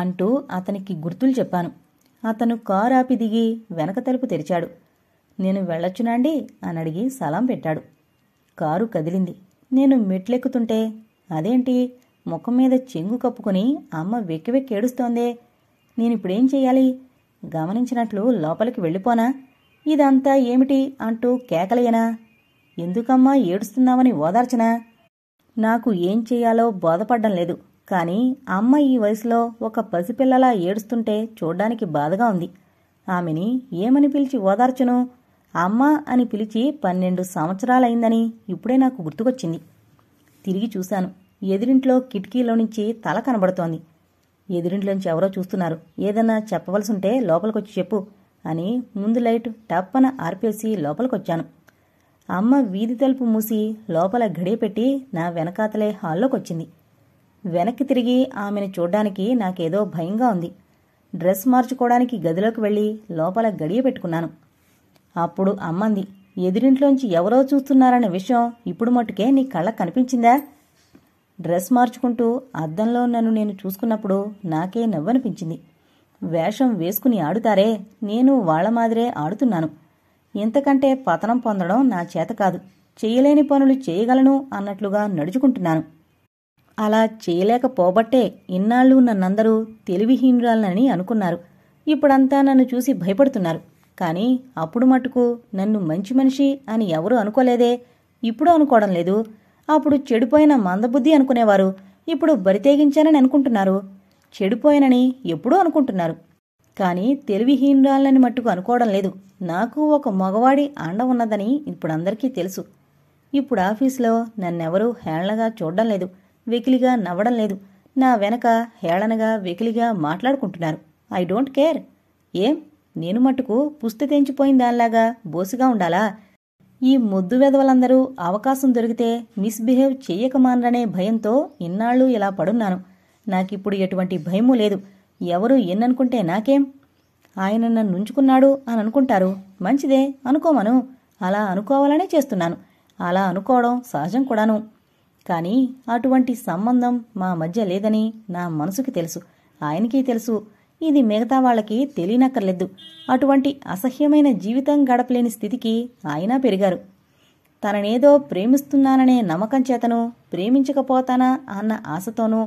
అంటూ అతనికి గుర్తులు చెప్పాను అతను కారు ఆపి దిగి వెనక తలుపు తెరిచాడు నేను వెళ్ళొచ్చునండి అని అడిగి సలాం పెట్టాడు కారు కదిలింది నేను మెట్లెక్కుతుంటే అదేంటి ముఖం మీద చెంగు కప్పుకొని అమ్మ వెక్కి వెక్కి ఏడుస్తోందే నేనిప్పుడేం చేయాలి గమనించినట్లు లోపలికి వెళ్ళిపోనా ఇదంతా ఏమిటి అంటూ కేకలేనా ఎందుకమ్మా ఏడుస్తున్నావని ఓదార్చనా నాకు ఏం చేయాలో బోధపడ్డం లేదు కానీ అమ్మ ఈ వయసులో ఒక పసిపిల్లలా ఏడుస్తుంటే చూడ్డానికి బాధగా ఉంది ఆమెని ఏమని పిలిచి ఓదార్చును అమ్మ అని పిలిచి పన్నెండు సంవత్సరాలైందని ఇప్పుడే నాకు గుర్తుకొచ్చింది తిరిగి చూశాను ఎదిరింట్లో కిటికీలో నుంచి తల కనబడుతోంది ఎదిరింట్లోంచి ఎవరో చూస్తున్నారు ఏదన్నా ఉంటే లోపలికొచ్చి చెప్పు అని ముందు లైట్ టప్పన ఆర్పేసి లోపలికొచ్చాను అమ్మ వీధి తలుపు మూసి లోపల గడియపెట్టి నా వెనకాతలే హాల్లోకొచ్చింది వెనక్కి తిరిగి ఆమెను చూడ్డానికి నాకేదో భయంగా ఉంది డ్రెస్ మార్చుకోవడానికి గదిలోకి వెళ్ళి లోపల గడియ పెట్టుకున్నాను అప్పుడు అమ్మంది ఎదురింట్లోంచి ఎవరో చూస్తున్నారన్న విషయం ఇప్పుడు మట్టుకే నీ కళ్ళ కనిపించిందా డ్రెస్ మార్చుకుంటూ అద్దంలో నన్ను నేను చూసుకున్నప్పుడు నాకే నవ్వనిపించింది వేషం వేసుకుని ఆడుతారే నేను వాళ్ల మాదిరే ఆడుతున్నాను ఇంతకంటే పతనం పొందడం నా చేత కాదు చేయలేని పనులు చేయగలను అన్నట్లుగా నడుచుకుంటున్నాను అలా చేయలేకపోబట్టే ఇన్నాళ్ళు నన్నందరూ తెలివిహీనురాలనని అనుకున్నారు ఇప్పుడంతా నన్ను చూసి భయపడుతున్నారు కానీ అప్పుడు మటుకు నన్ను మంచి మనిషి అని ఎవరూ అనుకోలేదే ఇప్పుడు అనుకోవడం లేదు అప్పుడు చెడిపోయిన మందబుద్ధి అనుకునేవారు ఇప్పుడు బరితేగించానని అనుకుంటున్నారు చెడిపోయానని ఎప్పుడూ అనుకుంటున్నారు కానీ తెలివిహీనురాలని మట్టుకు అనుకోవడం లేదు నాకు ఒక మగవాడి అండ ఉన్నదని ఇప్పుడందరికీ తెలుసు ఇప్పుడు ఆఫీసులో నన్నెవరూ హేళ్లగా చూడడం లేదు వెకిలిగా నవ్వడం లేదు నా వెనక హేళనగా వెకిలిగా మాట్లాడుకుంటున్నారు ఐ డోంట్ కేర్ ఏం నేను మట్టుకు పుస్తి తెంచిపోయిన దానిలాగా బోసుగా ఉండాలా ఈ మొద్దు వెధవలందరూ అవకాశం దొరికితే మిస్బిహేవ్ చెయ్యకమానరనే భయంతో ఇన్నాళ్ళు ఇలా పడున్నాను నాకిప్పుడు ఎటువంటి భయమూ లేదు ఎవరు ఎన్ననుకుంటే నాకేం ఆయన నన్ను అని అనుకుంటారు మంచిదే అనుకోమను అలా అనుకోవాలనే చేస్తున్నాను అలా అనుకోవడం సహజం కూడాను కానీ అటువంటి సంబంధం మా మధ్య లేదని నా మనసుకి తెలుసు ఆయనకి తెలుసు ఇది మిగతా వాళ్ళకి తెలియనక్కర్లేదు అటువంటి అసహ్యమైన జీవితం గడపలేని స్థితికి ఆయన పెరిగారు తననేదో ప్రేమిస్తున్నాననే నమ్మకం చేతను ప్రేమించకపోతానా అన్న ఆశతోనూ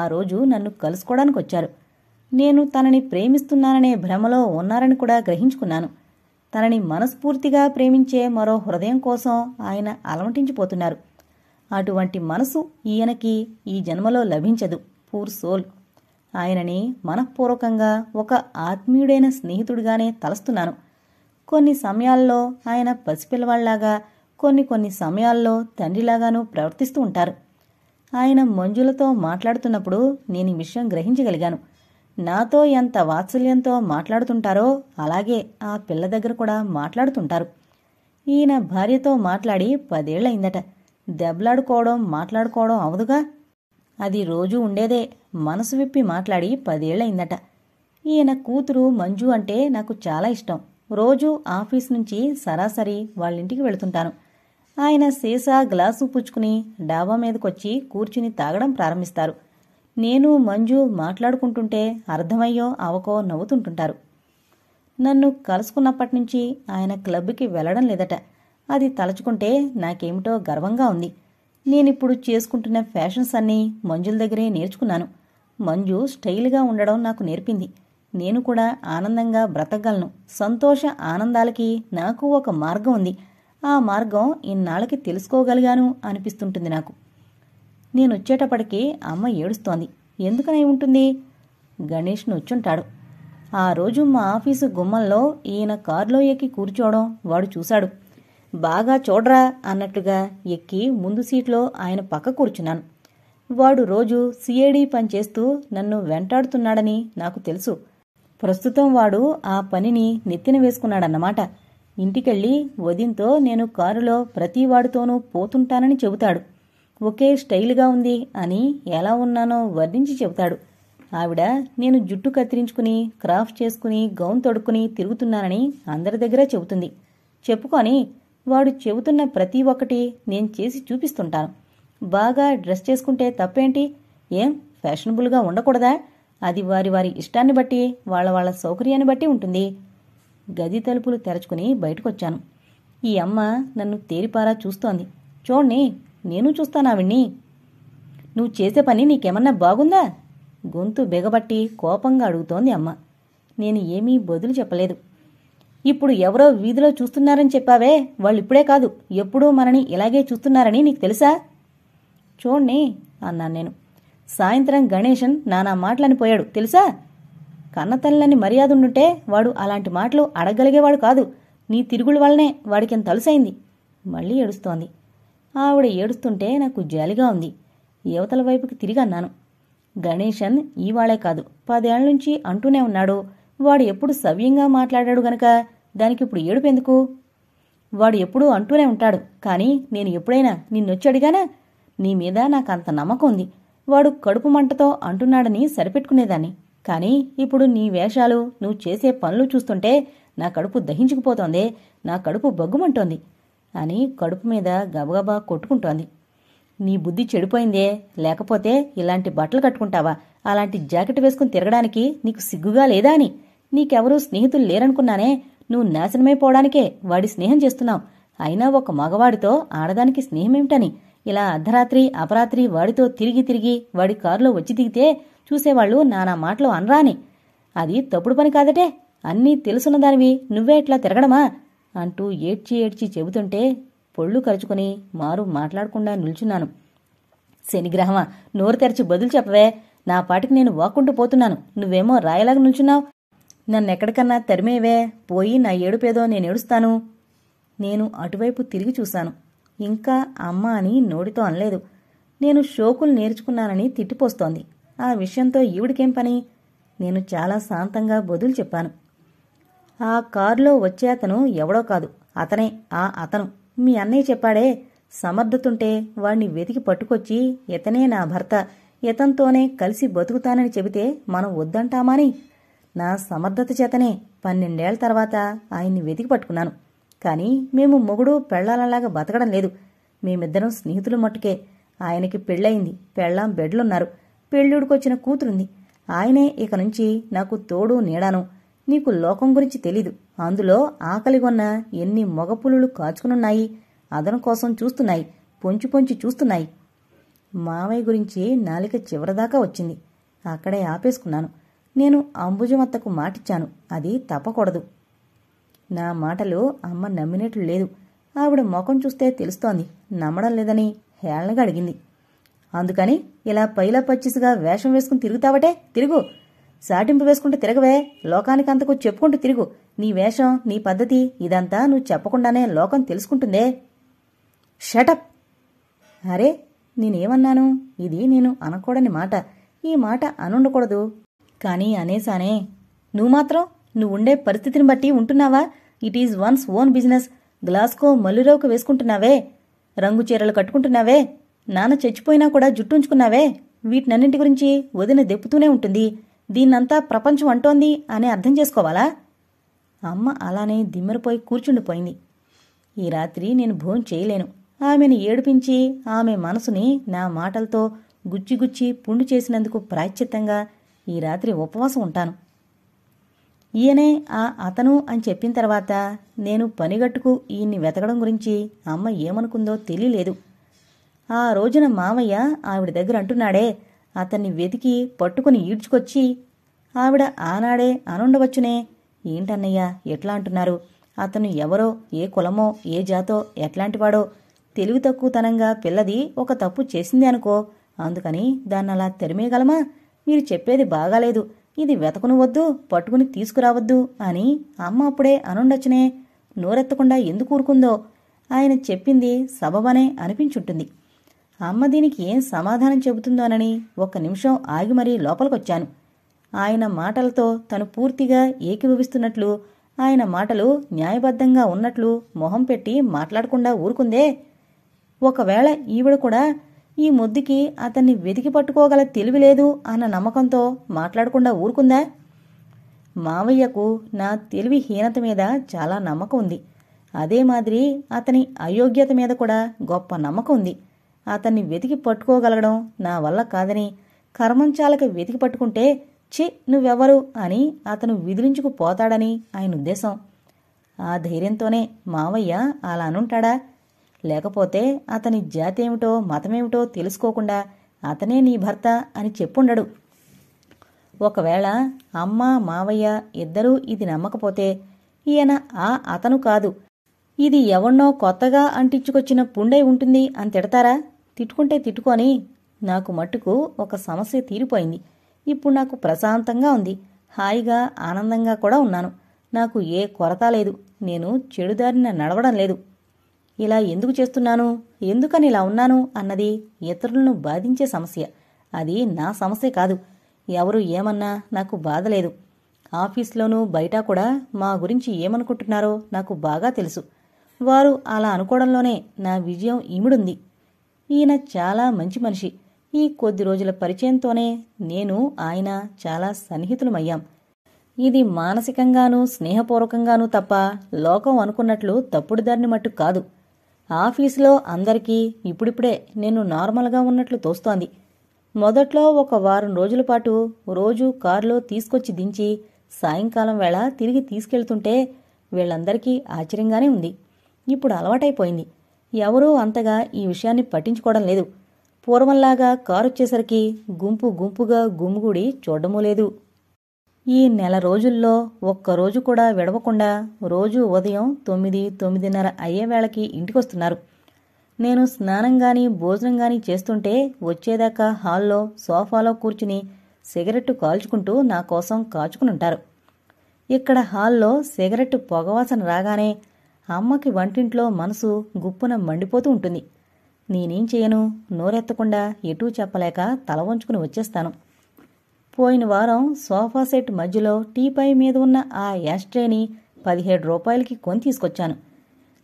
ఆ రోజు నన్ను కలుసుకోవడానికి వచ్చారు నేను తనని ప్రేమిస్తున్నాననే భ్రమలో ఉన్నారని కూడా గ్రహించుకున్నాను తనని మనస్ఫూర్తిగా ప్రేమించే మరో హృదయం కోసం ఆయన అలమటించిపోతున్నారు అటువంటి మనసు ఈయనకి ఈ జన్మలో లభించదు పూర్ సోల్ ఆయనని మనఃపూర్వకంగా ఒక ఆత్మీయుడైన స్నేహితుడిగానే తలస్తున్నాను కొన్ని సమయాల్లో ఆయన పసిపిల్లవాళ్లాగా కొన్ని కొన్ని సమయాల్లో తండ్రిలాగాను ప్రవర్తిస్తూ ఉంటారు ఆయన మంజులతో మాట్లాడుతున్నప్పుడు నేను ఈ విషయం గ్రహించగలిగాను నాతో ఎంత వాత్సల్యంతో మాట్లాడుతుంటారో అలాగే ఆ పిల్ల దగ్గర కూడా మాట్లాడుతుంటారు ఈయన భార్యతో మాట్లాడి పదేళ్లయిందట దెబ్బలాడుకోవడం మాట్లాడుకోవడం అవదుగా అది రోజూ ఉండేదే మనసు విప్పి మాట్లాడి పదేళ్లయిందట ఈయన కూతురు మంజు అంటే నాకు చాలా ఇష్టం రోజూ ఆఫీస్ నుంచి సరాసరి వాళ్ళింటికి వెళుతుంటాను ఆయన సీసా గ్లాసు పుచ్చుకుని డాబా మీదకొచ్చి కూర్చుని తాగడం ప్రారంభిస్తారు నేను మంజు మాట్లాడుకుంటుంటే అర్థమయ్యో అవకో నవ్వుతుంటుంటారు నన్ను కలుసుకున్నప్పటి నుంచి ఆయన క్లబ్కి వెళ్ళడం లేదట అది తలచుకుంటే నాకేమిటో గర్వంగా ఉంది నేనిప్పుడు చేసుకుంటున్న ఫ్యాషన్స్ అన్నీ మంజుల దగ్గరే నేర్చుకున్నాను మంజు స్టైల్గా ఉండడం నాకు నేర్పింది నేను కూడా ఆనందంగా బ్రతకగలను సంతోష ఆనందాలకి నాకు ఒక మార్గం ఉంది ఆ మార్గం ఇన్నాళ్ళకి తెలుసుకోగలిగాను అనిపిస్తుంటుంది నాకు నేను అమ్మ ఏడుస్తోంది ఎందుకనై ఉంటుంది గణేష్ నొచ్చుంటాడు ఆ రోజు మా ఆఫీసు గుమ్మంలో ఈయన కారులో ఎక్కి కూర్చోవడం వాడు చూశాడు బాగా చూడరా అన్నట్టుగా ఎక్కి ముందు సీట్లో ఆయన పక్క కూర్చున్నాను వాడు రోజు సిఐడి పనిచేస్తూ నన్ను వెంటాడుతున్నాడని నాకు తెలుసు ప్రస్తుతం వాడు ఆ పనిని నెత్తిన వేసుకున్నాడన్నమాట ఇంటికెళ్ళి వదింతో నేను కారులో ప్రతి వాడితోనూ పోతుంటానని చెబుతాడు ఒకే స్టైల్గా ఉంది అని ఎలా ఉన్నానో వర్ణించి చెబుతాడు ఆవిడ నేను జుట్టు కత్తిరించుకుని క్రాఫ్ట్ చేసుకుని గౌన్ తొడుక్కుని తిరుగుతున్నానని అందరి దగ్గర చెబుతుంది చెప్పుకొని వాడు చెబుతున్న ప్రతి ఒక్కటి నేను చేసి చూపిస్తుంటాను బాగా డ్రెస్ చేసుకుంటే తప్పేంటి ఏం ఫ్యాషనబుల్గా ఉండకూడదా అది వారి వారి ఇష్టాన్ని బట్టి వాళ్ళ వాళ్ళ సౌకర్యాన్ని బట్టి ఉంటుంది గది తలుపులు తెరచుకుని బయటకొచ్చాను ఈ అమ్మ నన్ను తేరిపారా చూస్తోంది చూడండి నేను చూస్తాను ఆవిడ్ని నువ్వు చేసే పని నీకేమన్నా బాగుందా గొంతు బిగబట్టి కోపంగా అడుగుతోంది అమ్మ నేను ఏమీ బదులు చెప్పలేదు ఇప్పుడు ఎవరో వీధిలో చూస్తున్నారని చెప్పావే వాళ్ళిప్పుడే కాదు ఎప్పుడూ మనని ఇలాగే చూస్తున్నారని నీకు తెలుసా చూడ్ని అన్నాను నేను సాయంత్రం గణేశన్ నానా మాటలని పోయాడు తెలుసా కన్నతల్లని మర్యాద ఉండుంటే వాడు అలాంటి మాటలు అడగలిగేవాడు కాదు నీ తిరుగుల వల్లనే ఎంత తలుసైంది మళ్ళీ ఏడుస్తోంది ఆవిడ ఏడుస్తుంటే నాకు జాలిగా ఉంది యువతల వైపుకి తిరిగి అన్నాను గణేశన్ ఈవాళే కాదు పదేళ్ల నుంచి అంటూనే ఉన్నాడు వాడు ఎప్పుడు సవ్యంగా మాట్లాడాడు గనక దానికి ఇప్పుడు ఏడుపు ఎందుకు వాడు ఎప్పుడూ అంటూనే ఉంటాడు కానీ నేను ఎప్పుడైనా నిన్నొచ్చి అడిగానా నీ మీద నాకు అంత నమ్మకం ఉంది వాడు కడుపు మంటతో అంటున్నాడని సరిపెట్టుకునేదాన్ని కానీ ఇప్పుడు నీ వేషాలు నువ్వు చేసే పనులు చూస్తుంటే నా కడుపు దహించుకుపోతోంది నా కడుపు బగ్గుమంటోంది అని కడుపు మీద గబగబా కొట్టుకుంటోంది నీ బుద్ధి చెడిపోయిందే లేకపోతే ఇలాంటి బట్టలు కట్టుకుంటావా అలాంటి జాకెట్ వేసుకుని తిరగడానికి నీకు సిగ్గుగా లేదా అని నీకెవరూ స్నేహితులు లేరనుకున్నానే నువ్వు నాశనమైపోవడానికే వాడి స్నేహం చేస్తున్నావు అయినా ఒక మగవాడితో ఆడదానికి స్నేహమేమిటని ఇలా అర్ధరాత్రి అపరాత్రి వాడితో తిరిగి తిరిగి వాడి కారులో వచ్చి దిగితే చూసేవాళ్లు నానా మాటలు అనరాని అది తప్పుడు పని కాదటే అన్నీ తెలుసున్న దానివి నువ్వే ఇట్లా తిరగడమా అంటూ ఏడ్చి ఏడ్చి చెబుతుంటే పొళ్ళు కరుచుకుని మారు మాట్లాడకుండా నిల్చున్నాను శనిగ్రహమా నోరు తెరిచి బదులు చెప్పవే నా పాటికి నేను వాక్కుంటూ పోతున్నాను నువ్వేమో రాయలాగా నిల్చున్నావు నన్నెక్కడికన్నా తరిమేవే పోయి నా ఏడుపేదో నేనేడుస్తాను నేను అటువైపు తిరిగి చూశాను ఇంకా అమ్మ అని నోడితో అనలేదు నేను షోకులు నేర్చుకున్నానని తిట్టిపోస్తోంది ఆ విషయంతో ఈవిడికేం పని నేను చాలా శాంతంగా బదులు చెప్పాను ఆ కారులో వచ్చే అతను ఎవడో కాదు అతనే ఆ అతను మీ అన్నయ్య చెప్పాడే సమర్థతుంటే వాడిని వెతికి పట్టుకొచ్చి ఇతనే నా భర్త ఇతంతోనే కలిసి బతుకుతానని చెబితే మనం వద్దంటామాని నా సమర్థత చేతనే పన్నెండేళ్ల తర్వాత ఆయన్ని వెతికి పట్టుకున్నాను కానీ మేము మొగుడు పెళ్లాలలాగా బతకడం లేదు మేమిద్దరం స్నేహితులు మట్టుకే ఆయనకి పెళ్ళయింది పెళ్ళాం బెడ్లున్నారు పెళ్ళుడికొచ్చిన కూతురుంది ఆయనే ఇక నుంచి నాకు తోడు నీడాను నీకు లోకం గురించి తెలీదు అందులో ఆకలిగొన్న ఎన్ని మొగపులు కాచుకునున్నాయి అదన కోసం చూస్తున్నాయి పొంచి పొంచి చూస్తున్నాయి మావయ్య గురించి నాలిక చివరిదాకా వచ్చింది అక్కడే ఆపేసుకున్నాను నేను అంబుజమత్తకు మాటిచ్చాను అది తప్పకూడదు నా మాటలు అమ్మ నమ్మినట్లు లేదు ఆవిడ ముఖం చూస్తే తెలుస్తోంది నమ్మడం లేదని హేళనగా అడిగింది అందుకని ఇలా పైలా పచ్చిసిగా వేషం వేసుకుని తిరుగుతావటే తిరుగు సాటింపు వేసుకుంటూ తిరగవే లోకానికి అంతకు చెప్పుకుంటూ తిరుగు నీ వేషం నీ పద్ధతి ఇదంతా నువ్వు చెప్పకుండానే లోకం తెలుసుకుంటుందే షటప్ అరే నేనేమన్నాను ఇది నేను అనకూడని మాట ఈ మాట అనుండకూడదు కానీ అనేసానే నువ్వు మాత్రం నువ్వు ఉండే పరిస్థితిని బట్టి ఉంటున్నావా it is one's own business గ్లాస్కో మల్లురావుకు వేసుకుంటున్నావే రంగు చీరలు కట్టుకుంటున్నావే నాన్న చచ్చిపోయినా కూడా జుట్టుంచుకున్నావే వీటినన్నింటి గురించి వదిన దెప్పుతూనే ఉంటుంది దీన్నంతా ప్రపంచం అంటోంది అని అర్థం చేసుకోవాలా అమ్మ అలానే దిమ్మరిపోయి కూర్చుండిపోయింది ఈ రాత్రి నేను భోజనం చేయలేను ఆమెను ఏడిపించి ఆమె మనసుని నా మాటలతో గుచ్చిగుచ్చి పుండు చేసినందుకు ప్రాయశ్చిత్తంగా ఈ రాత్రి ఉపవాసం ఉంటాను ఈయనే ఆ అతను అని చెప్పిన తర్వాత నేను పనిగట్టుకు ఈయన్ని వెతకడం గురించి అమ్మ ఏమనుకుందో తెలియలేదు ఆ రోజున మామయ్య ఆవిడ దగ్గర అంటున్నాడే అతన్ని వెతికి పట్టుకుని ఈడ్చుకొచ్చి ఆవిడ ఆనాడే అనుండవచ్చునే ఏంటన్నయ్యా ఎట్లా అంటున్నారు అతను ఎవరో ఏ కులమో ఏ జాతో ఎట్లాంటివాడో తెలివి తక్కువతనంగా పిల్లది ఒక తప్పు చేసింది అనుకో అందుకని దాన్ని అలా తెరిమేయగలమా మీరు చెప్పేది బాగాలేదు ఇది వెతకును వద్దు పట్టుకుని తీసుకురావద్దు అని అమ్మ అప్పుడే అనుండొచ్చునే నోరెత్తకుండా ఎందుకు ఊరుకుందో ఆయన చెప్పింది సబబనే అనిపించుంటుంది అమ్మ దీనికి ఏం సమాధానం చెబుతుందోనని ఒక్క నిమిషం ఆగి మరీ లోపలికొచ్చాను ఆయన మాటలతో తను పూర్తిగా ఏకీభవిస్తున్నట్లు ఆయన మాటలు న్యాయబద్ధంగా ఉన్నట్లు మొహం పెట్టి మాట్లాడకుండా ఊరుకుందే ఒకవేళ ఈవిడ కూడా ఈ ముద్దుకి అతన్ని వెతికి పట్టుకోగల తెలివి లేదు అన్న నమ్మకంతో మాట్లాడకుండా ఊరుకుందా మావయ్యకు నా తెలివి హీనత మీద చాలా నమ్మకం ఉంది అదే మాదిరి అతని అయోగ్యత మీద కూడా గొప్ప నమ్మకం ఉంది అతన్ని వెతికి పట్టుకోగలగడం నా వల్ల కాదని కర్మంచాలక వెతికి పట్టుకుంటే చి నువ్వెవరు అని అతను విదిలించుకుపోతాడని ఆయన ఉద్దేశం ఆ ధైర్యంతోనే మావయ్య అలా అనుంటాడా లేకపోతే అతని జాతి ఏమిటో మతమేమిటో తెలుసుకోకుండా అతనే నీ భర్త అని చెప్పుండడు ఒకవేళ అమ్మ మావయ్య ఇద్దరూ ఇది నమ్మకపోతే ఈయన ఆ అతను కాదు ఇది ఎవన్నో కొత్తగా అంటించుకొచ్చిన పుండై ఉంటుంది అని తిడతారా తిట్టుకుంటే తిట్టుకొని నాకు మట్టుకు ఒక సమస్య తీరిపోయింది ఇప్పుడు నాకు ప్రశాంతంగా ఉంది హాయిగా ఆనందంగా కూడా ఉన్నాను నాకు ఏ కొరత లేదు నేను చెడుదారిన నడవడం లేదు ఇలా ఎందుకు చేస్తున్నాను ఎందుకని ఇలా ఉన్నాను అన్నది ఇతరులను బాధించే సమస్య అది నా సమస్య కాదు ఎవరు ఏమన్నా నాకు బాధ లేదు ఆఫీస్లోనూ బయట కూడా మా గురించి ఏమనుకుంటున్నారో నాకు బాగా తెలుసు వారు అలా అనుకోవడంలోనే నా విజయం ఈముడుంది ఈయన చాలా మంచి మనిషి ఈ కొద్ది రోజుల పరిచయంతోనే నేను ఆయన చాలా సన్నిహితులమయ్యాం ఇది మానసికంగానూ స్నేహపూర్వకంగానూ తప్ప లోకం అనుకున్నట్లు తప్పుడు దారిని మట్టు కాదు ఆఫీసులో అందరికీ ఇప్పుడిప్పుడే నేను నార్మల్గా ఉన్నట్లు తోస్తోంది మొదట్లో ఒక వారం రోజుల పాటు రోజు కారులో తీసుకొచ్చి దించి సాయంకాలం వేళ తిరిగి తీసుకెళ్తుంటే వీళ్ళందరికీ ఆశ్చర్యంగానే ఉంది ఇప్పుడు అలవాటైపోయింది ఎవరూ అంతగా ఈ విషయాన్ని పట్టించుకోవడం లేదు పూర్వంలాగా కారొచ్చేసరికి గుంపు గుంపుగా గుమ్ముగుడి చూడడమూ లేదు ఈ నెల రోజుల్లో ఒక్కరోజు కూడా విడవకుండా రోజు ఉదయం తొమ్మిది తొమ్మిదిన్నర అయ్యే వేళకి ఇంటికొస్తున్నారు నేను స్నానం గాని భోజనం గాని చేస్తుంటే వచ్చేదాకా హాల్లో సోఫాలో కూర్చుని సిగరెట్టు కాల్చుకుంటూ నా కోసం కాచుకునుంటారు ఇక్కడ హాల్లో సిగరెట్టు పొగవాసన రాగానే అమ్మకి వంటింట్లో మనసు గుప్పున మండిపోతూ ఉంటుంది నేనేం చేయను నోరెత్తకుండా ఎటూ చెప్పలేక తల వంచుకుని వచ్చేస్తాను పోయిన వారం సోఫా సెట్ మధ్యలో టీపై మీద ఉన్న ఆ యాస్ట్రేని పదిహేడు రూపాయలకి కొని తీసుకొచ్చాను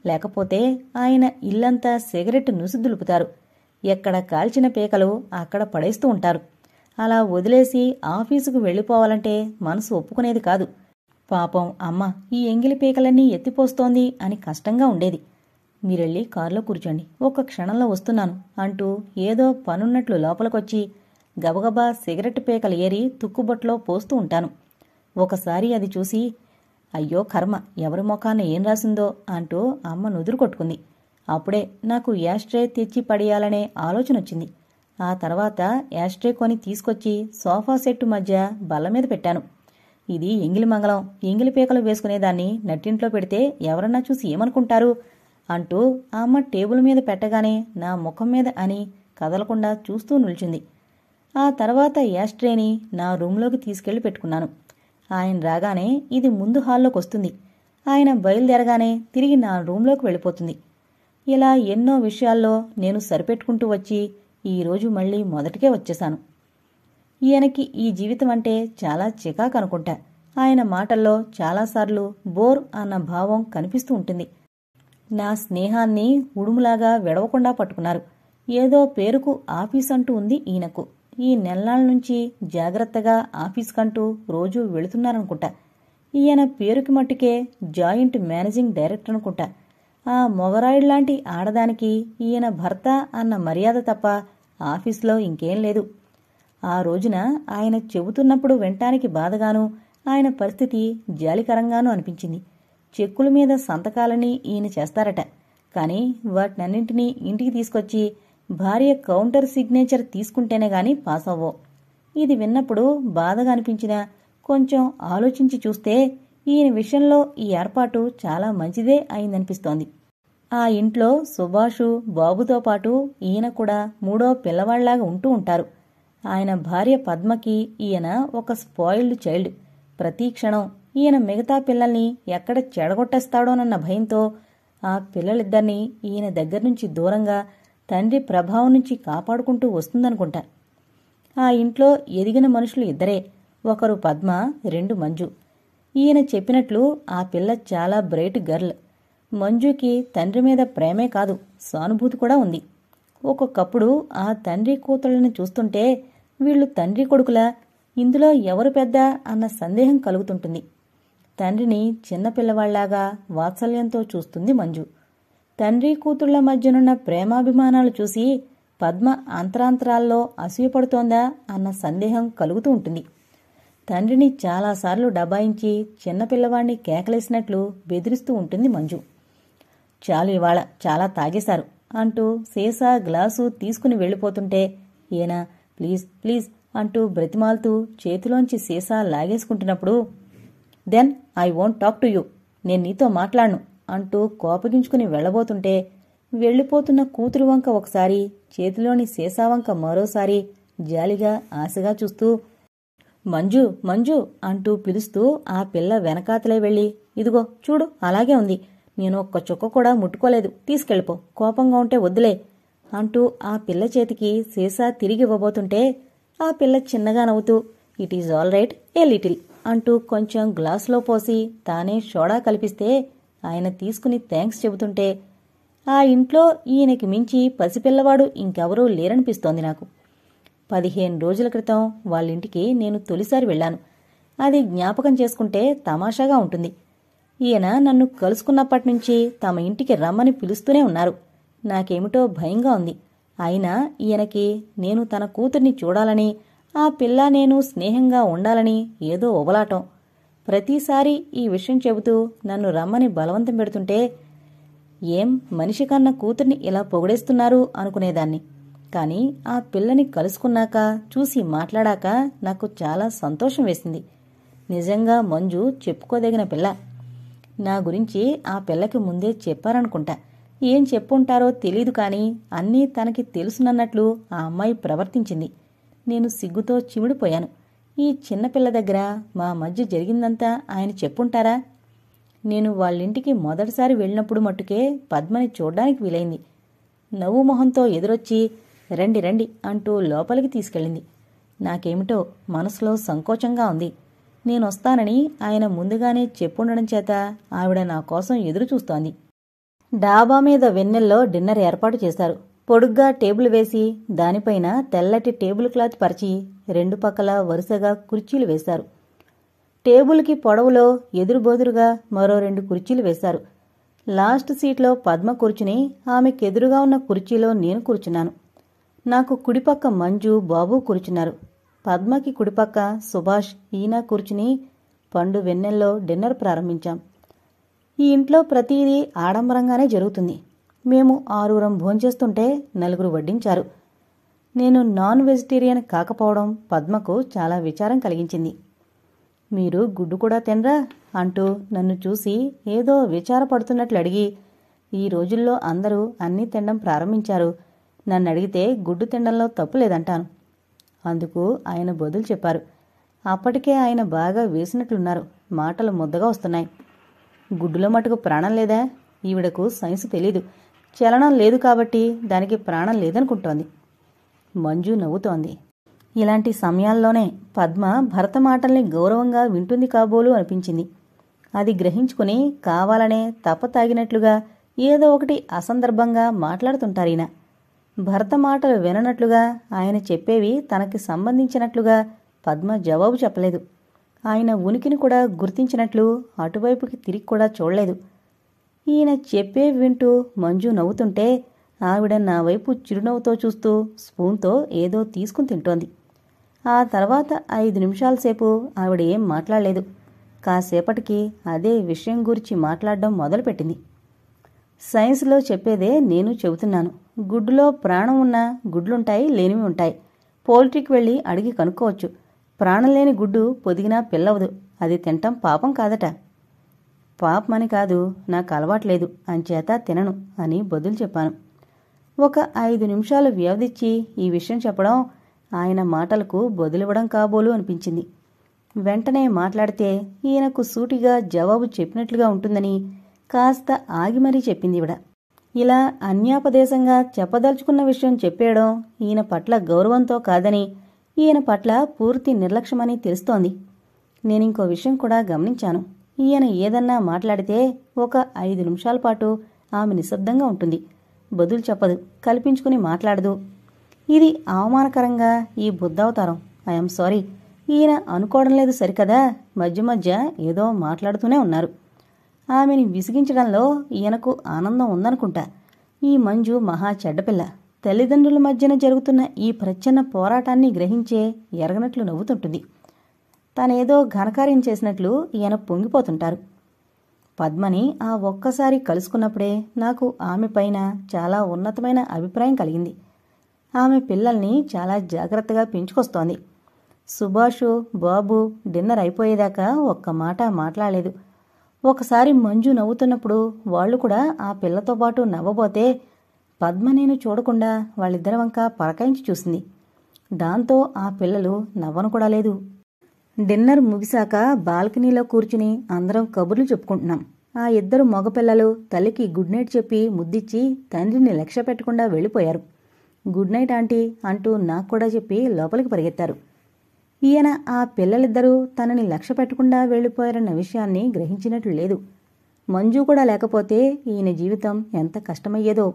లేకపోతే ఆయన ఇల్లంతా సిగరెట్ దులుపుతారు ఎక్కడ కాల్చిన పీకలు అక్కడ పడేస్తూ ఉంటారు అలా వదిలేసి ఆఫీసుకు వెళ్ళిపోవాలంటే మనసు ఒప్పుకునేది కాదు పాపం అమ్మ ఈ ఎంగిలి పీకలన్నీ ఎత్తిపోస్తోంది అని కష్టంగా ఉండేది మీరెళ్ళి కారులో కూర్చోండి ఒక్క క్షణంలో వస్తున్నాను అంటూ ఏదో పనున్నట్లు లోపలికొచ్చి గబగబా సిగరెట్ పేకలు ఏరి తుక్కుబొట్లో పోస్తూ ఉంటాను ఒకసారి అది చూసి అయ్యో కర్మ ఎవరి ముఖాన ఏం రాసిందో అంటూ అమ్మ నుదురు కొట్టుకుంది అప్పుడే నాకు యాష్ట్రే తెచ్చి పడేయాలనే ఆలోచన వచ్చింది ఆ తర్వాత యాష్ట్రే కొని తీసుకొచ్చి సోఫా సెట్టు మధ్య బల్ల మీద పెట్టాను ఇది ఎంగిలి మంగళం ఎంగిలి పీకలు వేసుకునేదాన్ని నట్టింట్లో పెడితే ఎవరన్నా చూసి ఏమనుకుంటారు అంటూ ఆ అమ్మ టేబుల్ మీద పెట్టగానే నా ముఖం మీద అని కదలకుండా చూస్తూ నిలిచింది ఆ తర్వాత యాస్ట్రేని నా రూంలోకి తీసుకెళ్లి పెట్టుకున్నాను ఆయన రాగానే ఇది ముందు హాల్లోకి వస్తుంది ఆయన బయలుదేరగానే తిరిగి నా రూంలోకి వెళ్ళిపోతుంది ఇలా ఎన్నో విషయాల్లో నేను సరిపెట్టుకుంటూ వచ్చి ఈరోజు మళ్ళీ మొదటికే వచ్చేశాను ఈయనకి ఈ జీవితం అంటే చాలా చికాకు అనుకుంటా ఆయన మాటల్లో చాలాసార్లు బోర్ అన్న భావం కనిపిస్తూ ఉంటుంది నా స్నేహాన్ని ఉడుములాగా విడవకుండా పట్టుకున్నారు ఏదో పేరుకు ఆఫీస్ అంటూ ఉంది ఈయనకు ఈ నెలనాళ్ళ నుంచి జాగ్రత్తగా ఆఫీస్కంటూ రోజూ వెళుతున్నారనుకుంటా ఈయన పేరుకి మట్టుకే జాయింట్ మేనేజింగ్ డైరెక్టర్ అనుకుంటా ఆ లాంటి ఆడదానికి ఈయన భర్త అన్న మర్యాద తప్ప ఆఫీస్లో ఇంకేం లేదు ఆ రోజున ఆయన చెబుతున్నప్పుడు వెంటానికి బాధగాను ఆయన పరిస్థితి జాలికరంగానూ అనిపించింది చెక్కుల మీద సంతకాలని ఈయన చేస్తారట కానీ వాటినన్నింటినీ ఇంటికి తీసుకొచ్చి భార్య కౌంటర్ సిగ్నేచర్ తీసుకుంటేనే గాని పాస్ అవ్వవు ఇది విన్నప్పుడు బాధగా అనిపించినా కొంచెం ఆలోచించి చూస్తే ఈయన విషయంలో ఈ ఏర్పాటు చాలా మంచిదే అయిందనిపిస్తోంది ఆ ఇంట్లో సుభాషు బాబుతో పాటు ఈయన కూడా మూడో పిల్లవాళ్లాగా ఉంటూ ఉంటారు ఆయన భార్య పద్మకి ఈయన ఒక స్పాయిల్డ్ చైల్డ్ ప్రతి క్షణం ఈయన మిగతా పిల్లల్ని ఎక్కడ చెడగొట్టేస్తాడోనన్న భయంతో ఆ పిల్లలిద్దరినీ ఈయన దగ్గర నుంచి దూరంగా తండ్రి ప్రభావం నుంచి కాపాడుకుంటూ వస్తుందనుకుంటా ఆ ఇంట్లో ఎదిగిన మనుషులు ఇద్దరే ఒకరు పద్మ రెండు మంజు ఈయన చెప్పినట్లు ఆ పిల్ల చాలా బ్రైట్ గర్ల్ మంజుకి తండ్రి మీద ప్రేమే కాదు సానుభూతి కూడా ఉంది ఒక్కొక్కప్పుడు ఆ తండ్రి కూతుళ్ళని చూస్తుంటే వీళ్ళు తండ్రి కొడుకులా ఇందులో ఎవరు పెద్ద అన్న సందేహం కలుగుతుంటుంది తండ్రిని చిన్నపిల్లవాళ్లాగా వాత్సల్యంతో చూస్తుంది మంజు తండ్రి కూతుళ్ల మధ్యనున్న ప్రేమాభిమానాలు చూసి పద్మ అంతరాంతరాల్లో అసూయపడుతోందా అన్న సందేహం కలుగుతూ ఉంటుంది తండ్రిని చాలాసార్లు డబాయించి చిన్నపిల్లవాడిని కేకలేసినట్లు బెదిరిస్తూ ఉంటుంది మంజు చాలు ఇవాళ చాలా తాగేశారు అంటూ సీసా గ్లాసు తీసుకుని వెళ్ళిపోతుంటే ఈయన ప్లీజ్ ప్లీజ్ అంటూ బ్రతిమాలుతూ చేతిలోంచి సీసా లాగేసుకుంటున్నప్పుడు then I won't talk to you నేను నీతో మాట్లాడను అంటూ కోపగించుకుని వెళ్లబోతుంటే వెళ్లిపోతున్న కూతురు వంక ఒకసారి చేతిలోని శేషావంక మరోసారి జాలిగా ఆశగా చూస్తూ మంజు మంజు అంటూ పిలుస్తూ ఆ పిల్ల వెనకాతలే వెళ్ళి ఇదిగో చూడు అలాగే ఉంది నేను ఒక్క చుక్క కూడా ముట్టుకోలేదు తీసుకెళ్ళిపో కోపంగా ఉంటే వద్దులే అంటూ ఆ పిల్ల చేతికి సీసా తిరిగి ఇవ్వబోతుంటే ఆ పిల్ల చిన్నగా నవ్వుతూ it is all right a little అంటూ కొంచెం గ్లాసులో పోసి తానే షోడా కల్పిస్తే ఆయన తీసుకుని థ్యాంక్స్ చెబుతుంటే ఆ ఇంట్లో ఈయనకి మించి పసిపిల్లవాడు ఇంకెవరూ లేరనిపిస్తోంది నాకు పదిహేను రోజుల క్రితం వాళ్ళింటికి నేను తొలిసారి వెళ్ళాను అది జ్ఞాపకం చేసుకుంటే తమాషాగా ఉంటుంది ఈయన నన్ను కలుసుకున్నప్పటినుంచి తమ ఇంటికి రమ్మని పిలుస్తూనే ఉన్నారు నాకేమిటో భయంగా ఉంది అయినా ఈయనకి నేను తన కూతుర్ని చూడాలని ఆ పిల్ల నేను స్నేహంగా ఉండాలని ఏదో ఒబలాటం ప్రతిసారి ఈ విషయం చెబుతూ నన్ను రమ్మని బలవంతం పెడుతుంటే ఏం మనిషి కన్నా కూతుర్ని ఇలా పొగిడేస్తున్నారు అనుకునేదాన్ని కానీ ఆ పిల్లని కలుసుకున్నాక చూసి మాట్లాడాక నాకు చాలా సంతోషం వేసింది నిజంగా మంజు చెప్పుకోదగిన పిల్ల నా గురించి ఆ పిల్లకి ముందే చెప్పారనుకుంటా ఏం చెప్పుంటారో తెలీదు కానీ అన్నీ తనకి తెలుసునన్నట్లు ఆ అమ్మాయి ప్రవర్తించింది నేను సిగ్గుతో చిమిడిపోయాను ఈ చిన్నపిల్ల దగ్గర మా మధ్య జరిగిందంతా ఆయన చెప్పుంటారా నేను వాళ్ళింటికి మొదటిసారి వెళ్ళినప్పుడు మట్టుకే పద్మని చూడ్డానికి వీలైంది నవ్వు మొహంతో ఎదురొచ్చి రండి రండి అంటూ లోపలికి తీసుకెళ్ళింది నాకేమిటో మనసులో సంకోచంగా ఉంది నేనొస్తానని ఆయన ముందుగానే చెప్పుండడం చేత ఆవిడ నా కోసం ఎదురుచూస్తోంది డాబా మీద వెన్నెల్లో డిన్నర్ ఏర్పాటు చేశారు పొడుగ్గా టేబుల్ వేసి దానిపైన తెల్లటి టేబుల్ క్లాత్ పరిచి రెండు పక్కల వరుసగా కుర్చీలు వేశారు టేబుల్కి పొడవులో ఎదురుబోదురుగా మరో రెండు కుర్చీలు వేశారు లాస్ట్ సీట్లో పద్మ కూర్చుని ఆమెకు ఎదురుగా ఉన్న కుర్చీలో నేను కూర్చున్నాను నాకు కుడిపక్క మంజు బాబు కూర్చున్నారు పద్మకి కుడిపక్క సుభాష్ ఈయన కూర్చుని పండు వెన్నెల్లో డిన్నర్ ప్రారంభించాం ఈ ఇంట్లో ప్రతిదీ ఆడంబరంగానే జరుగుతుంది మేము ఆరుగురం భోంచేస్తుంటే నలుగురు వడ్డించారు నేను నాన్ వెజిటేరియన్ కాకపోవడం పద్మకు చాలా విచారం కలిగించింది మీరు గుడ్డు కూడా తినరా అంటూ నన్ను చూసి ఏదో విచారపడుతున్నట్లు అడిగి ఈ రోజుల్లో అందరూ అన్నీ తినడం ప్రారంభించారు నన్ను అడిగితే గుడ్డు తినడంలో తప్పు లేదంటాను అందుకు ఆయన బదులు చెప్పారు అప్పటికే ఆయన బాగా వేసినట్లున్నారు మాటలు ముద్దగా వస్తున్నాయి గుడ్డులో మటుకు ప్రాణం లేదా ఈవిడకు సైన్స్ తెలీదు చలనం లేదు కాబట్టి దానికి ప్రాణం లేదనుకుంటోంది మంజు నవ్వుతోంది ఇలాంటి సమయాల్లోనే పద్మ భరత మాటల్ని గౌరవంగా వింటుంది కాబోలు అనిపించింది అది గ్రహించుకుని కావాలనే తప్ప తాగినట్లుగా ఏదో ఒకటి అసందర్భంగా మాట్లాడుతుంటారీన భర్త మాటలు విననట్లుగా ఆయన చెప్పేవి తనకి సంబంధించినట్లుగా పద్మ జవాబు చెప్పలేదు ఆయన ఉనికిని కూడా గుర్తించినట్లు అటువైపుకి తిరిగి కూడా చూడలేదు ఈయన చెప్పే వింటూ మంజు నవ్వుతుంటే ఆవిడ నా వైపు చిరునవ్వుతో చూస్తూ స్పూన్తో ఏదో తీసుకుని తింటోంది ఆ తర్వాత ఐదు నిమిషాల సేపు ఆవిడ ఏం మాట్లాడలేదు కాసేపటికి అదే విషయం గురించి మాట్లాడడం మొదలుపెట్టింది సైన్స్లో చెప్పేదే నేను చెబుతున్నాను గుడ్డులో ప్రాణం ఉన్నా గుడ్లుంటాయి లేనివి ఉంటాయి పోల్ట్రీకి వెళ్ళి అడిగి కనుక్కోవచ్చు ప్రాణం లేని గుడ్డు పొదిగినా పిల్లవదు అది తింటం పాపం కాదట పాపమని కాదు నాకు అలవాట్లేదు అంచేత తినను అని బదులు చెప్పాను ఒక ఐదు నిమిషాలు వ్యవధిచ్చి ఈ విషయం చెప్పడం ఆయన మాటలకు బదులివ్వడం కాబోలు అనిపించింది వెంటనే మాట్లాడితే ఈయనకు సూటిగా జవాబు చెప్పినట్లుగా ఉంటుందని కాస్త ఆగి మరీ చెప్పింది ఇవిడ ఇలా అన్యాపదేశంగా చెప్పదలుచుకున్న విషయం చెప్పేయడం ఈయన పట్ల గౌరవంతో కాదని ఈయన పట్ల పూర్తి నిర్లక్ష్యమని తెలుస్తోంది నేనింకో విషయం కూడా గమనించాను ఈయన ఏదన్నా మాట్లాడితే ఒక ఐదు నిమిషాల పాటు ఆమె నిశ్శబ్దంగా ఉంటుంది బదులు చెప్పదు కల్పించుకుని మాట్లాడదు ఇది అవమానకరంగా ఈ బుద్ధావతారం ఐఎమ్ సారీ ఈయన అనుకోవడం లేదు సరికదా మధ్య మధ్య ఏదో మాట్లాడుతూనే ఉన్నారు ఆమెని విసిగించడంలో ఈయనకు ఆనందం ఉందనుకుంటా ఈ మంజు మహా చెడ్డపిల్ల తల్లిదండ్రుల మధ్యన జరుగుతున్న ఈ ప్రచ్ఛన్న పోరాటాన్ని గ్రహించే ఎరగనట్లు నవ్వుతుంటుంది తనేదో ఘనకార్యం చేసినట్లు ఈయన పొంగిపోతుంటారు పద్మని ఆ ఒక్కసారి కలుసుకున్నప్పుడే నాకు ఆమె పైన చాలా ఉన్నతమైన అభిప్రాయం కలిగింది ఆమె పిల్లల్ని చాలా జాగ్రత్తగా పెంచుకొస్తోంది సుభాషు బాబు డిన్నర్ అయిపోయేదాకా ఒక్క మాట మాట్లాడలేదు ఒకసారి మంజు నవ్వుతున్నప్పుడు వాళ్ళు కూడా ఆ పిల్లతో పాటు నవ్వబోతే పద్మ నేను చూడకుండా వాళ్ళిద్దరి వంక పరకాయించి చూసింది దాంతో ఆ పిల్లలు నవ్వను కూడా లేదు డిన్నర్ ముగిశాక బాల్కనీలో కూర్చుని అందరం కబుర్లు చెప్పుకుంటున్నాం ఆ ఇద్దరు మగపిల్లలు తల్లికి గుడ్ నైట్ చెప్పి ముద్దిచ్చి తండ్రిని లక్ష్య పెట్టకుండా వెళ్ళిపోయారు గుడ్ నైట్ ఆంటీ అంటూ నాకు కూడా చెప్పి లోపలికి పరిగెత్తారు ఈయన ఆ పిల్లలిద్దరూ తనని లక్ష్య పెట్టకుండా వెళ్ళిపోయారన్న విషయాన్ని గ్రహించినట్లు లేదు మంజు కూడా లేకపోతే ఈయన జీవితం ఎంత కష్టమయ్యేదో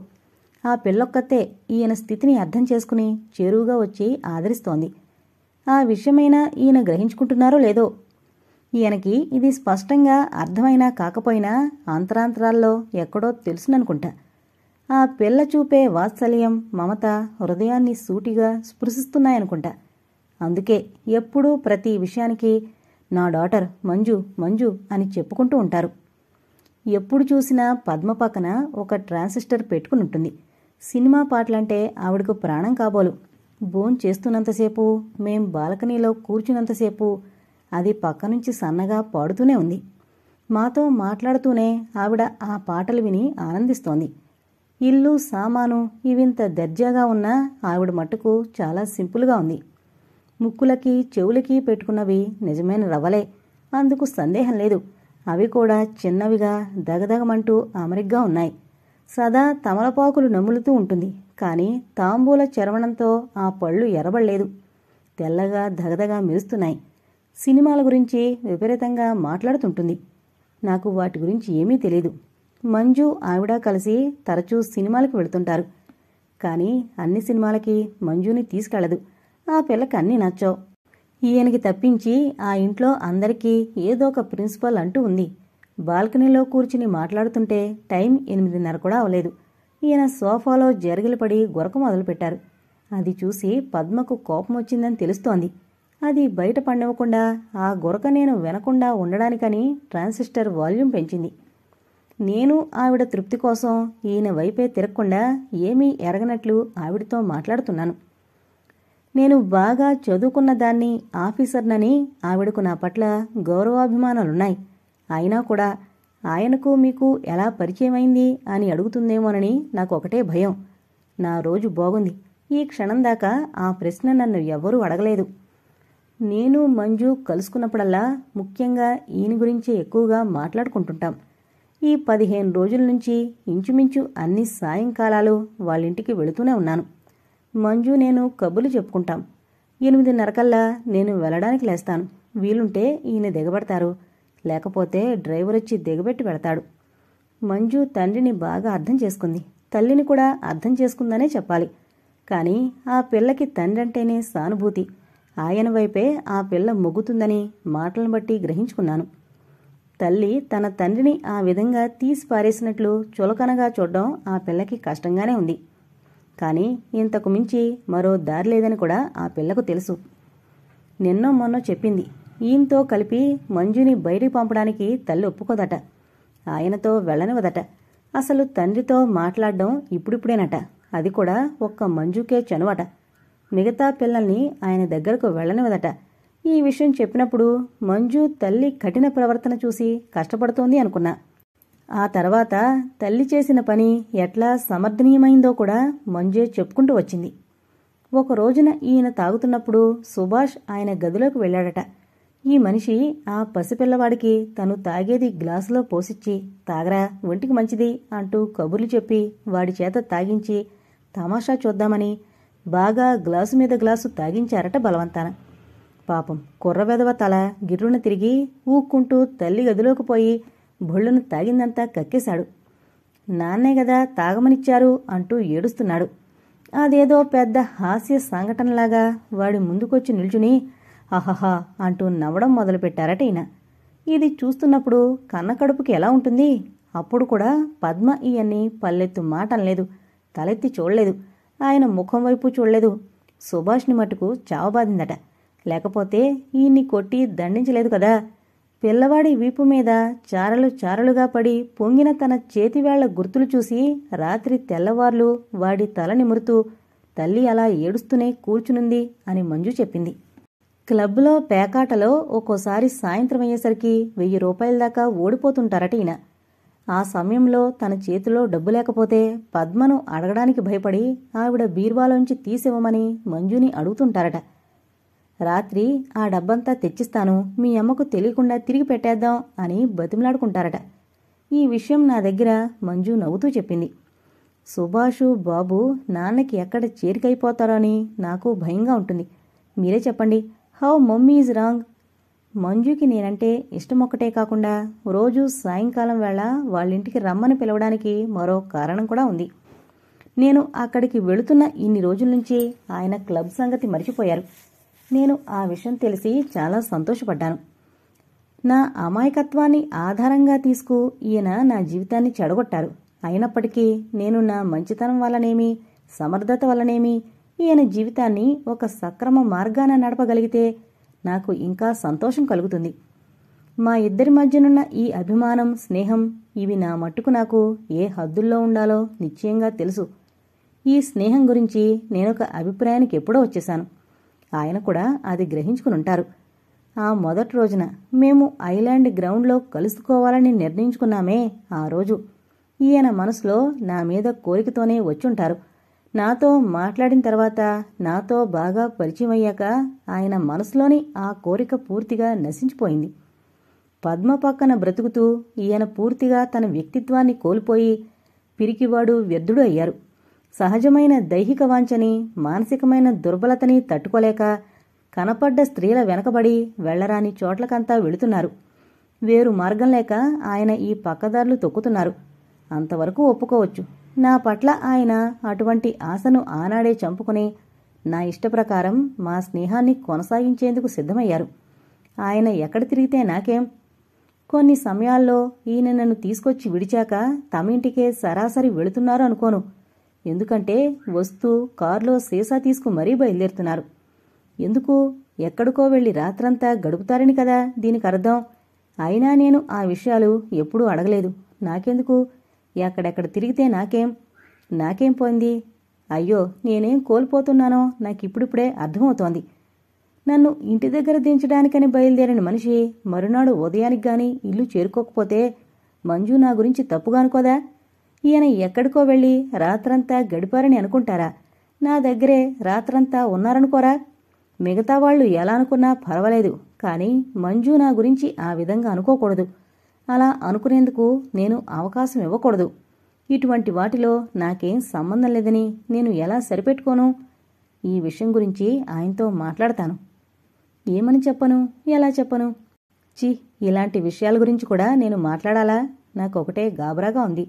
ఆ పిల్లొక్కతే ఈయన స్థితిని అర్థం చేసుకుని చేరువుగా వచ్చి ఆదరిస్తోంది ఆ విషయమైనా ఈయన గ్రహించుకుంటున్నారో లేదో ఈయనకి ఇది స్పష్టంగా అర్థమైనా కాకపోయినా అంతరాంతరాల్లో ఎక్కడో తెలుసుననుకుంటా ఆ పిల్ల చూపే వాత్సల్యం మమత హృదయాన్ని సూటిగా స్పృశిస్తున్నాయనుకుంటా అందుకే ఎప్పుడూ ప్రతి విషయానికి నా డాటర్ మంజు మంజు అని చెప్పుకుంటూ ఉంటారు ఎప్పుడు చూసినా పద్మ పక్కన ఒక ట్రాన్సిస్టర్ పెట్టుకుని ఉంటుంది సినిమా పాటలంటే ఆవిడకు ప్రాణం కాబోలు భోన్ చేస్తున్నంతసేపు మేం బాల్కనీలో కూర్చున్నంతసేపు అది పక్క నుంచి సన్నగా పాడుతూనే ఉంది మాతో మాట్లాడుతూనే ఆవిడ ఆ పాటలు విని ఆనందిస్తోంది ఇల్లు సామాను ఇవింత దర్జాగా ఉన్న ఆవిడ మట్టుకు చాలా సింపుల్గా ఉంది ముక్కులకి చెవులకి పెట్టుకున్నవి నిజమైన రవ్వలే అందుకు సందేహం లేదు అవి కూడా చిన్నవిగా దగదగమంటూ అమరిగ్గా ఉన్నాయి సదా తమలపాకులు నములుతూ ఉంటుంది కానీ తాంబూల చరవణంతో ఆ పళ్ళు ఎరబడలేదు తెల్లగా దగదగా మెరుస్తున్నాయి సినిమాల గురించి విపరీతంగా మాట్లాడుతుంటుంది నాకు వాటి గురించి ఏమీ తెలియదు మంజు ఆవిడ కలిసి తరచూ సినిమాలకు వెళుతుంటారు కానీ అన్ని సినిమాలకి మంజుని తీసుకెళ్ళదు ఆ పిల్లకి అన్నీ నచ్చావు ఈయనకి తప్పించి ఆ ఇంట్లో అందరికీ ఏదో ఒక ప్రిన్సిపల్ అంటూ ఉంది బాల్కనీలో కూర్చుని మాట్లాడుతుంటే టైం ఎనిమిదిన్నర కూడా అవలేదు ఈయన సోఫాలో జరిగిలు పడి గొరక మొదలుపెట్టారు అది చూసి పద్మకు కోపం వచ్చిందని తెలుస్తోంది అది బయట పండవకుండా ఆ గొరక నేను వినకుండా ఉండడానికని ట్రాన్సిస్టర్ వాల్యూమ్ పెంచింది నేను ఆవిడ తృప్తి కోసం ఈయన వైపే తిరగకుండా ఏమీ ఎరగనట్లు ఆవిడతో మాట్లాడుతున్నాను నేను బాగా చదువుకున్న దాన్ని ఆఫీసర్నని ఆవిడకు నా పట్ల గౌరవాభిమానాలున్నాయి అయినా కూడా ఆయనకు మీకు ఎలా పరిచయమైంది అని అడుగుతుందేమోనని నాకు ఒకటే భయం నా రోజు బాగుంది ఈ క్షణం దాకా ఆ ప్రశ్న నన్ను ఎవ్వరూ అడగలేదు నేను మంజు కలుసుకున్నప్పుడల్లా ముఖ్యంగా ఈయన గురించి ఎక్కువగా మాట్లాడుకుంటుంటాం ఈ పదిహేను రోజుల నుంచి ఇంచుమించు అన్ని సాయంకాలాలు వాళ్ళింటికి వెళుతూనే ఉన్నాను మంజు నేను కబుర్లు చెప్పుకుంటాం ఎనిమిదిన్నరకల్లా నేను వెళ్ళడానికి లేస్తాను వీలుంటే ఈయన దిగబడతారు లేకపోతే డ్రైవర్ వచ్చి దిగబెట్టి పెడతాడు మంజు తండ్రిని బాగా అర్థం చేసుకుంది తల్లిని కూడా అర్థం చేసుకుందనే చెప్పాలి కానీ ఆ పిల్లకి తండ్రి అంటేనే సానుభూతి ఆయన వైపే ఆ పిల్ల మొగ్గుతుందని మాటలను బట్టి గ్రహించుకున్నాను తల్లి తన తండ్రిని ఆ విధంగా తీసి పారేసినట్లు చులకనగా చూడడం ఆ పిల్లకి కష్టంగానే ఉంది కానీ ఇంతకు మించి మరో దారి లేదని కూడా ఆ పిల్లకు తెలుసు నిన్నో మొన్నో చెప్పింది ఈయంతో కలిపి మంజుని బయటికి పంపడానికి తల్లి ఒప్పుకోదట ఆయనతో వెళ్ళనివదట అసలు తండ్రితో మాట్లాడడం ఇప్పుడిప్పుడేనట అది కూడా ఒక్క మంజుకే చనువట మిగతా పిల్లల్ని ఆయన దగ్గరకు వెళ్ళనివదట ఈ విషయం చెప్పినప్పుడు మంజు తల్లి కఠిన ప్రవర్తన చూసి కష్టపడుతోంది అనుకున్నా ఆ తర్వాత తల్లి చేసిన పని ఎట్లా సమర్థనీయమైందో కూడా మంజే చెప్పుకుంటూ వచ్చింది ఒక రోజున ఈయన తాగుతున్నప్పుడు సుభాష్ ఆయన గదిలోకి వెళ్ళాడట ఈ మనిషి ఆ పసిపిల్లవాడికి తను తాగేది గ్లాసులో పోసిచ్చి తాగరా ఒంటికి మంచిది అంటూ కబుర్లు చెప్పి వాడి చేత తాగించి తమాషా చూద్దామని బాగా గ్లాసు మీద గ్లాసు తాగించారట బలవంతాన పాపం కుర్రవెదవ తల గిర్రున తిరిగి ఊక్కుంటూ తల్లి గదిలోకి పోయి బొళ్ళును తాగిందంతా కక్కేశాడు నాన్నే కదా తాగమనిచ్చారు అంటూ ఏడుస్తున్నాడు అదేదో పెద్ద హాస్య సంఘటనలాగా వాడి ముందుకొచ్చి నిల్చుని అహహా అంటూ నవ్వడం మొదలుపెట్టారట ఈయన ఇది చూస్తున్నప్పుడు కన్న కడుపుకి ఎలా ఉంటుంది అప్పుడు కూడా పద్మ ఈయన్ని పల్లెత్తు మాటనలేదు తలెత్తి చూడలేదు ఆయన ముఖం వైపు చూడలేదు సుభాష్ని మటుకు చావబాదిందట లేకపోతే ఈయన్ని కొట్టి దండించలేదు కదా పిల్లవాడి వీపు మీద చారలు చారలుగా పడి పొంగిన తన చేతివేళ్ల గుర్తులు చూసి రాత్రి తెల్లవార్లు వాడి తల నిమురుతూ తల్లి అలా ఏడుస్తూనే కూర్చునుంది అని మంజు చెప్పింది క్లబ్లో పేకాటలో ఒక్కోసారి సాయంత్రం అయ్యేసరికి వెయ్యి రూపాయల దాకా ఓడిపోతుంటారట ఈయన ఆ సమయంలో తన చేతిలో డబ్బు లేకపోతే పద్మను అడగడానికి భయపడి ఆవిడ బీర్వాలోంచి తీసివ్వమని మంజుని అడుగుతుంటారట రాత్రి ఆ డబ్బంతా తెచ్చిస్తాను మీ అమ్మకు తెలియకుండా తిరిగి పెట్టేద్దాం అని బతిమలాడుకుంటారట ఈ విషయం నా దగ్గర మంజు నవ్వుతూ చెప్పింది సుభాషు బాబు నాన్నకి ఎక్కడ చేరికైపోతారో అని నాకు భయంగా ఉంటుంది మీరే చెప్పండి హౌ మమ్మీ ఈజ్ రాంగ్ మంజుకి నేనంటే ఇష్టం ఒక్కటే కాకుండా రోజు సాయంకాలం వేళ వాళ్ళింటికి రమ్మని పిలవడానికి మరో కారణం కూడా ఉంది నేను అక్కడికి వెళుతున్న ఇన్ని రోజుల నుంచి ఆయన క్లబ్ సంగతి మర్చిపోయారు నేను ఆ విషయం తెలిసి చాలా సంతోషపడ్డాను నా అమాయకత్వాన్ని ఆధారంగా తీసుకు ఈయన నా జీవితాన్ని చెడగొట్టారు అయినప్పటికీ నేను నా మంచితనం వల్లనేమి సమర్థత వల్లనేమి ఈయన జీవితాన్ని ఒక సక్రమ మార్గాన నడపగలిగితే నాకు ఇంకా సంతోషం కలుగుతుంది మా ఇద్దరి మధ్యనున్న ఈ అభిమానం స్నేహం ఇవి నా మట్టుకు నాకు ఏ హద్దుల్లో ఉండాలో నిశ్చయంగా తెలుసు ఈ స్నేహం గురించి నేనొక అభిప్రాయానికి ఎప్పుడో వచ్చేశాను ఆయన కూడా అది గ్రహించుకుని ఉంటారు ఆ మొదటి రోజున మేము ఐలాండ్ గ్రౌండ్లో కలుసుకోవాలని నిర్ణయించుకున్నామే ఆ రోజు ఈయన మనసులో నా మీద కోరికతోనే వచ్చుంటారు నాతో మాట్లాడిన తర్వాత నాతో బాగా పరిచయం అయ్యాక ఆయన మనసులోని ఆ కోరిక పూర్తిగా నశించిపోయింది పద్మ పక్కన బ్రతుకుతూ ఈయన పూర్తిగా తన వ్యక్తిత్వాన్ని కోల్పోయి పిరికివాడు వ్యర్థుడు అయ్యారు సహజమైన దైహిక వాంఛని మానసికమైన దుర్బలతని తట్టుకోలేక కనపడ్డ స్త్రీల వెనకబడి వెళ్లరాని చోట్లకంతా వెళుతున్నారు వేరు మార్గం లేక ఆయన ఈ పక్కదారులు తొక్కుతున్నారు అంతవరకు ఒప్పుకోవచ్చు నా పట్ల ఆయన అటువంటి ఆశను ఆనాడే చంపుకుని నా ఇష్టప్రకారం మా స్నేహాన్ని కొనసాగించేందుకు సిద్ధమయ్యారు ఆయన ఎక్కడ తిరిగితే నాకేం కొన్ని సమయాల్లో ఈయన నన్ను తీసుకొచ్చి విడిచాక తమింటికే సరాసరి వెళుతున్నారు అనుకోను ఎందుకంటే వస్తూ కారులో సీసా తీసుకు మరీ బయలుదేరుతున్నారు ఎందుకు ఎక్కడికో వెళ్ళి రాత్రంతా గడుపుతారని కదా దీనికి అర్థం అయినా నేను ఆ విషయాలు ఎప్పుడూ అడగలేదు నాకెందుకు ఎక్కడెక్కడ తిరిగితే నాకేం నాకేం పోయింది అయ్యో నేనేం కోల్పోతున్నానో నాకిప్పుడిప్పుడే అర్థమవుతోంది నన్ను ఇంటి దగ్గర దించడానికని బయలుదేరిన మనిషి మరునాడు ఉదయానికి గాని ఇల్లు చేరుకోకపోతే మంజు నా గురించి అనుకోదా ఈయన ఎక్కడికో వెళ్ళి రాత్రంతా గడిపారని అనుకుంటారా నా దగ్గరే రాత్రంతా ఉన్నారనుకోరా మిగతా వాళ్ళు ఎలా అనుకున్నా పర్వాలేదు కానీ మంజు నా గురించి ఆ విధంగా అనుకోకూడదు అలా అనుకునేందుకు నేను అవకాశం ఇవ్వకూడదు ఇటువంటి వాటిలో నాకేం సంబంధం లేదని నేను ఎలా సరిపెట్టుకోను ఈ విషయం గురించి ఆయనతో మాట్లాడతాను ఏమని చెప్పను ఎలా చెప్పను చి ఇలాంటి విషయాల గురించి కూడా నేను మాట్లాడాలా నాకు ఒకటే గాబరాగా ఉంది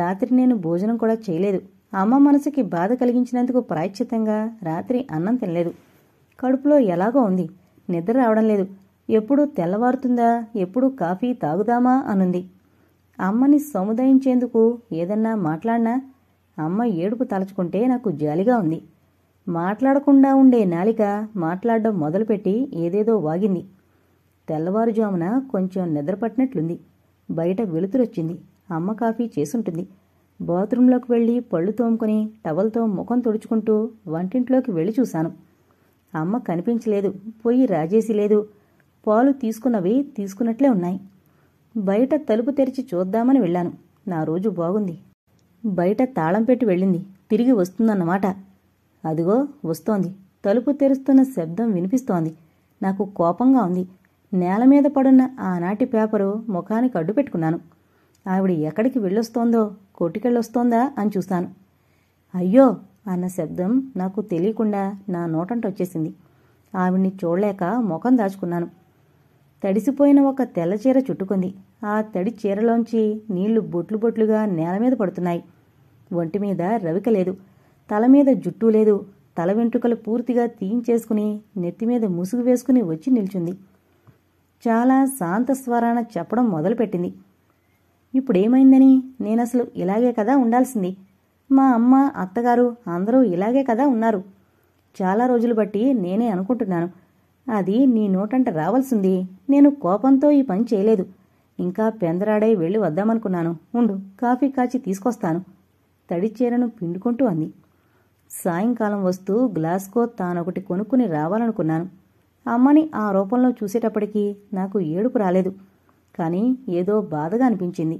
రాత్రి నేను భోజనం కూడా చేయలేదు అమ్మ మనసుకి బాధ కలిగించినందుకు ప్రాయశ్చితంగా రాత్రి అన్నం తినలేదు కడుపులో ఎలాగో ఉంది నిద్ర రావడం లేదు ఎప్పుడు తెల్లవారుతుందా ఎప్పుడు కాఫీ తాగుదామా అనుంది అమ్మని సముదాయించేందుకు ఏదన్నా మాట్లాడినా అమ్మ ఏడుపు తలచుకుంటే నాకు జాలిగా ఉంది మాట్లాడకుండా ఉండే నాలిక మాట్లాడడం మొదలుపెట్టి ఏదేదో వాగింది తెల్లవారుజామున కొంచెం నిద్రపట్టినట్లుంది బయట వెలుతురొచ్చింది అమ్మ కాఫీ చేసుంటుంది బాత్రూంలోకి వెళ్ళి పళ్ళు తోముకొని టవల్తో ముఖం తుడుచుకుంటూ వంటింట్లోకి వెళ్ళి చూశాను అమ్మ కనిపించలేదు పోయి రాజేసి లేదు పాలు తీసుకున్నవి తీసుకున్నట్లే ఉన్నాయి బయట తలుపు తెరిచి చూద్దామని వెళ్ళాను నా రోజు బాగుంది బయట తాళం పెట్టి వెళ్ళింది తిరిగి వస్తుందన్నమాట అదిగో వస్తోంది తలుపు తెరుస్తున్న శబ్దం వినిపిస్తోంది నాకు కోపంగా ఉంది నేల మీద పడున్న ఆనాటి పేపరు ముఖానికి అడ్డు పెట్టుకున్నాను ఆవిడ ఎక్కడికి వెళ్ళొస్తోందో కొట్టుకెళ్ళొస్తోందా అని చూశాను అయ్యో అన్న శబ్దం నాకు తెలియకుండా నా నోటంట వచ్చేసింది ఆవిడ్ని చూడలేక ముఖం దాచుకున్నాను తడిసిపోయిన ఒక తెల్లచీర చుట్టుకుంది ఆ తడి చీరలోంచి నీళ్లు బొట్లు బొట్లుగా నేల మీద పడుతున్నాయి ఒంటి మీద రవిక లేదు తల మీద జుట్టు లేదు తల వెంట్రుకలు పూర్తిగా తీయించేసుకుని నెత్తిమీద ముసుగు వేసుకుని వచ్చి నిల్చుంది చాలా శాంత స్వరాన చెప్పడం మొదలుపెట్టింది ఇప్పుడేమైందని నేనసలు ఇలాగే కదా ఉండాల్సింది మా అమ్మ అత్తగారు అందరూ ఇలాగే కదా ఉన్నారు చాలా రోజులు బట్టి నేనే అనుకుంటున్నాను అది నీ నోటంట రావాల్సింది నేను కోపంతో ఈ పని చేయలేదు ఇంకా పెందరాడై వెళ్ళి వద్దామనుకున్నాను ఉండు కాఫీ కాచి తీసుకొస్తాను తడిచీరను పిండుకుంటూ అంది సాయంకాలం వస్తూ గ్లాస్కో తానొకటి కొనుక్కుని రావాలనుకున్నాను అమ్మని ఆ రూపంలో చూసేటప్పటికీ నాకు ఏడుపు రాలేదు కానీ ఏదో బాధగా అనిపించింది